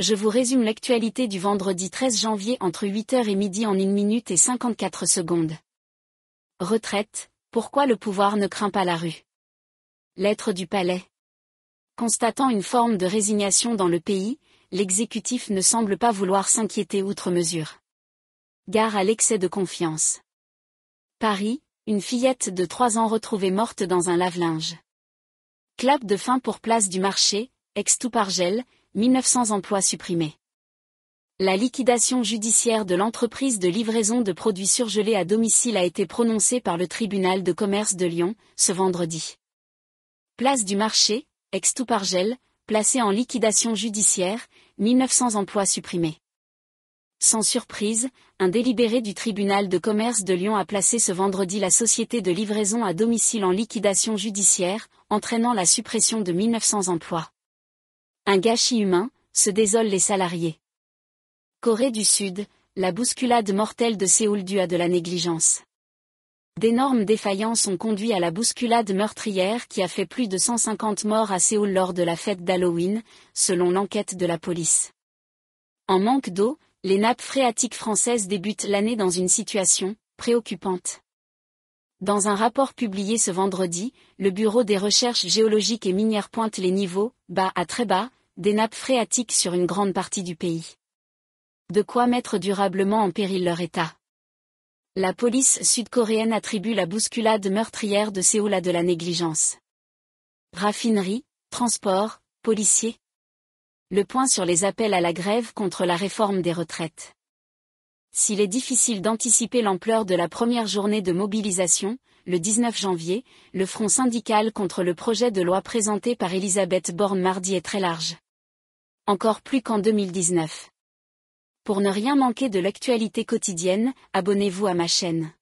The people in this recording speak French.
je vous résume l'actualité du vendredi 13 janvier entre 8h et midi en 1 minute et 54 secondes. Retraite, pourquoi le pouvoir ne craint pas la rue Lettre du palais. Constatant une forme de résignation dans le pays, l'exécutif ne semble pas vouloir s'inquiéter outre mesure. Gare à l'excès de confiance. Paris, une fillette de 3 ans retrouvée morte dans un lave-linge. Clap de fin pour place du marché, ex gel, 1900 emplois supprimés. La liquidation judiciaire de l'entreprise de livraison de produits surgelés à domicile a été prononcée par le tribunal de commerce de Lyon, ce vendredi. Place du marché, ex-Toupargel, placée en liquidation judiciaire, 1900 emplois supprimés. Sans surprise, un délibéré du tribunal de commerce de Lyon a placé ce vendredi la société de livraison à domicile en liquidation judiciaire, entraînant la suppression de 1900 emplois. Un gâchis humain, se désolent les salariés. Corée du Sud, la bousculade mortelle de Séoul due à de la négligence. D'énormes défaillances ont conduit à la bousculade meurtrière qui a fait plus de 150 morts à Séoul lors de la fête d'Halloween, selon l'enquête de la police. En manque d'eau, les nappes phréatiques françaises débutent l'année dans une situation préoccupante. Dans un rapport publié ce vendredi, le Bureau des recherches géologiques et minières pointe les niveaux, bas à très bas, des nappes phréatiques sur une grande partie du pays. De quoi mettre durablement en péril leur état. La police sud-coréenne attribue la bousculade meurtrière de Séoul à de la négligence. Raffinerie, transport, policiers. Le point sur les appels à la grève contre la réforme des retraites. S'il est difficile d'anticiper l'ampleur de la première journée de mobilisation, le 19 janvier, le front syndical contre le projet de loi présenté par Elisabeth Borne mardi est très large. Encore plus qu'en 2019. Pour ne rien manquer de l'actualité quotidienne, abonnez-vous à ma chaîne.